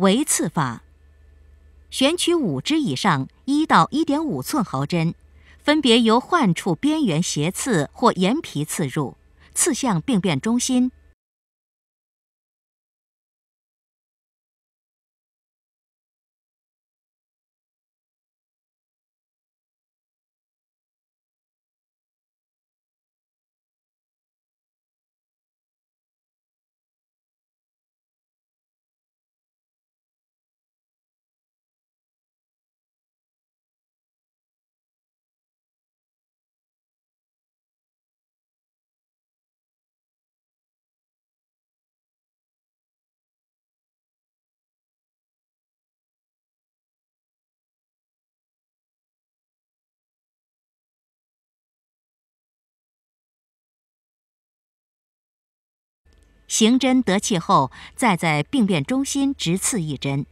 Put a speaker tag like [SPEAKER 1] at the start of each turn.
[SPEAKER 1] 微刺法，选取五支以上1到1.5
[SPEAKER 2] 寸毫针，分别由患处边缘斜刺或沿皮刺入，刺向病变中心。行针得气后，再在病变中心直刺一针。